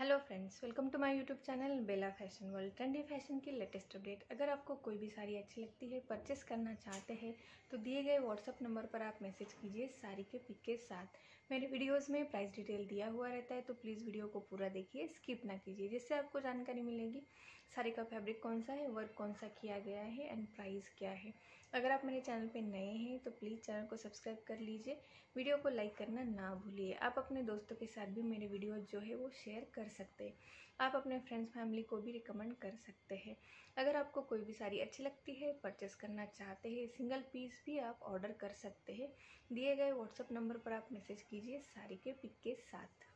hello friends welcome to my YouTube channel Bella fashion world trendy fashion की latest update अगर आपको कोई भी साड़ी अच्छी लगती है परचेस करना चाहते हैं तो दिए गए व्हाट्सअप नंबर पर आप मैसेज कीजिए साड़ी के पिक के साथ मेरे वीडियोस में प्राइस डिटेल दिया हुआ रहता है तो प्लीज़ वीडियो को पूरा देखिए स्किप ना कीजिए जिससे आपको जानकारी मिलेगी साड़ी का फैब्रिक कौन सा है वर्क कौन सा किया गया है एंड प्राइस क्या है अगर आप मेरे चैनल पर नए हैं तो प्लीज़ चैनल को सब्सक्राइब कर लीजिए वीडियो को लाइक करना ना भूलिए आप अपने दोस्तों के साथ भी मेरे वीडियो जो है वो शेयर कर कर सकते आप अपने फ्रेंड्स फैमिली को भी रिकमेंड कर सकते हैं अगर आपको कोई भी साड़ी अच्छी लगती है परचेस करना चाहते हैं सिंगल पीस भी आप ऑर्डर कर सकते हैं दिए गए व्हाट्सअप नंबर पर आप मैसेज कीजिए साड़ी के पिक के साथ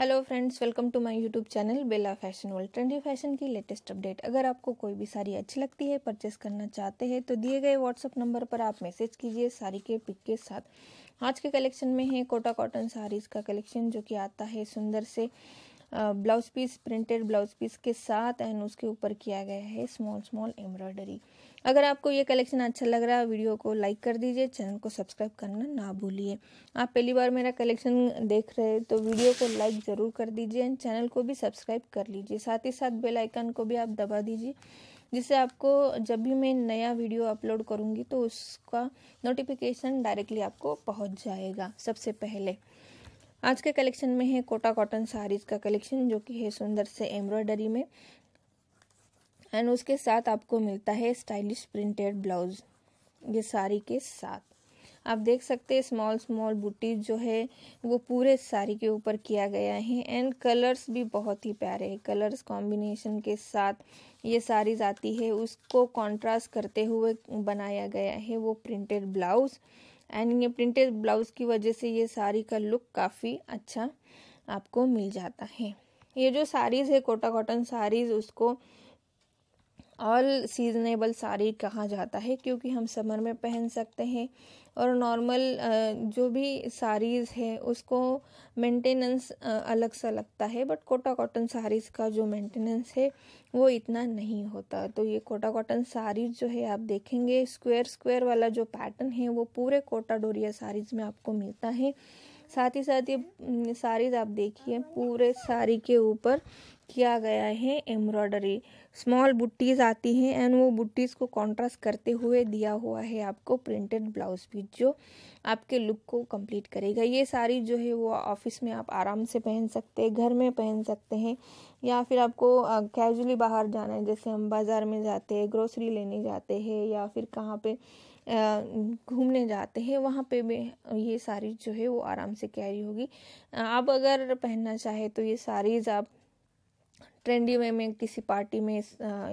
hello friends welcome to my YouTube channel Bella fashion world trendy fashion की लेटेस्ट अपडेट अगर आपको कोई भी साड़ी अच्छी लगती है परचेस करना चाहते हैं तो दिए गए व्हाट्सअप नंबर पर आप मैसेज कीजिए साड़ी के पिक के साथ आज के कलेक्शन में है कोटा कॉटन साड़ीज़ का कलेक्शन जो कि आता है सुंदर से blouse piece printed blouse piece के साथ एंड उसके ऊपर किया गया है स्मॉल स्मॉल एम्ब्रॉयडरी अगर आपको ये कलेक्शन अच्छा लग रहा है वीडियो को लाइक कर दीजिए चैनल को सब्सक्राइब करना ना भूलिए आप पहली बार मेरा कलेक्शन देख रहे हैं तो वीडियो को लाइक ज़रूर कर दीजिए एंड चैनल को भी सब्सक्राइब कर लीजिए साथ ही साथ बेल आइकन को भी आप दबा दीजिए जिससे आपको जब भी मैं नया वीडियो अपलोड करूँगी तो उसका नोटिफिकेशन डायरेक्टली आपको पहुँच जाएगा सबसे पहले आज के कलेक्शन में है कोटा कॉटन साड़ीज का कलेक्शन जो कि है सुंदर से एम्ब्रॉयडरी में एंड उसके साथ आपको मिलता है स्टाइलिश प्रिंटेड ब्लाउज ये साड़ी के साथ आप देख सकते हैं स्मॉल स्मॉल बुटीज जो है वो पूरे साड़ी के ऊपर किया गया है एंड कलर्स भी बहुत ही प्यारे हैं कलर्स कॉम्बिनेशन के साथ ये साड़ीज आती है उसको कंट्रास्ट करते हुए बनाया गया है वो प्रिंटेड ब्लाउज़ एंड ये प्रिंटेड ब्लाउज की वजह से ये साड़ी का लुक काफ़ी अच्छा आपको मिल जाता है ये जो साड़ीज़ है कोटा कॉटन साड़ीज़ उसको ऑल सीजनेबल साड़ी कहा जाता है क्योंकि हम समर में पहन सकते हैं और नॉर्मल जो भी साड़ीज़ है उसको मेंटेनेंस अलग सा लगता है बट कोटा कॉटन साड़ीज़ का जो मेंटेनेंस है वो इतना नहीं होता तो ये कोटा कॉटन साड़ीज़ जो है आप देखेंगे स्क्वायर स्क्वायर वाला जो पैटर्न है वो पूरे कोटा डोरिया साड़ीज़ में आपको मिलता है साथ ही साथ ये साड़ीज आप देखिए पूरे साड़ी के ऊपर किया गया है एम्ब्रॉयडरी स्मॉल बुट्टीज़ आती हैं एंड वो बुट्टीज़ को कंट्रास्ट करते हुए दिया हुआ है आपको प्रिंटेड ब्लाउज भी जो आपके लुक को कंप्लीट करेगा ये साड़ी जो है वो ऑफिस में आप आराम से पहन सकते हैं घर में पहन सकते हैं या फिर आपको कैजुअली बाहर जाना है जैसे हम बाज़ार में जाते हैं ग्रोसरी लेने जाते हैं या फिर कहाँ पे घूमने जाते हैं वहाँ पे भी ये साड़ी जो है वो आराम से कैरी होगी आप अगर पहनना चाहे तो ये साड़ीज़ आप ट्रेंडी वे में किसी पार्टी में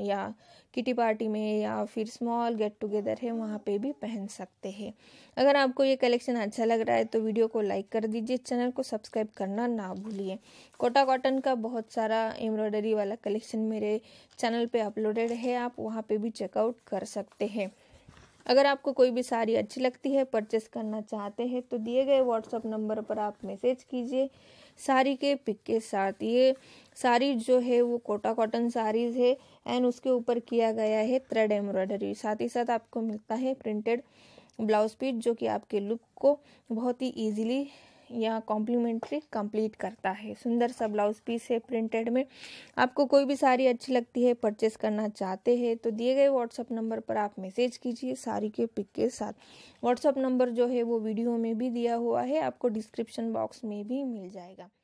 या किटी पार्टी में या फिर स्मॉल गेट टुगेदर है वहाँ पे भी पहन सकते हैं अगर आपको ये कलेक्शन अच्छा लग रहा है तो वीडियो को लाइक कर दीजिए चैनल को सब्सक्राइब करना ना भूलिए कोटा कॉटन का बहुत सारा एम्ब्रॉयडरी वाला कलेक्शन मेरे चैनल पे अपलोडेड है आप वहाँ पे भी चेकआउट कर सकते हैं अगर आपको कोई भी साड़ी अच्छी लगती है परचेस करना चाहते हैं तो दिए गए व्हाट्सअप नंबर पर आप मैसेज कीजिए साड़ी के पिक के साथ ये साड़ी जो है वो कोटा कॉटन साड़ीज़ है एंड उसके ऊपर किया गया है थ्रेड एम्ब्रॉयडरी साथ ही साथ आपको मिलता है प्रिंटेड ब्लाउज पीस जो कि आपके लुक को बहुत ही ईजिली या कॉम्प्लीमेंट्री कंप्लीट करता है सुंदर सा ब्लाउज पीस है प्रिंटेड में आपको कोई भी साड़ी अच्छी लगती है परचेस करना चाहते हैं तो दिए गए व्हाट्सअप नंबर पर आप मैसेज कीजिए साड़ी के पिक के साथ व्हाट्सअप नंबर जो है वो वीडियो में भी दिया हुआ है आपको डिस्क्रिप्शन बॉक्स में भी मिल जाएगा